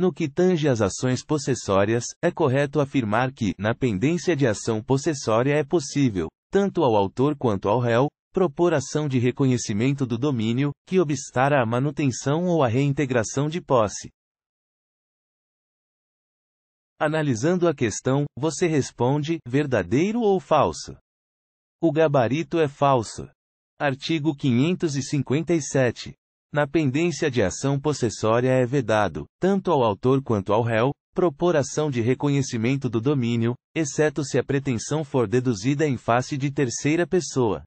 No que tange às ações possessórias, é correto afirmar que, na pendência de ação possessória é possível, tanto ao autor quanto ao réu, propor ação de reconhecimento do domínio, que obstara à manutenção ou à reintegração de posse. Analisando a questão, você responde: verdadeiro ou falso? O gabarito é falso. Artigo 557. Na pendência de ação possessória é vedado, tanto ao autor quanto ao réu, propor ação de reconhecimento do domínio, exceto se a pretensão for deduzida em face de terceira pessoa.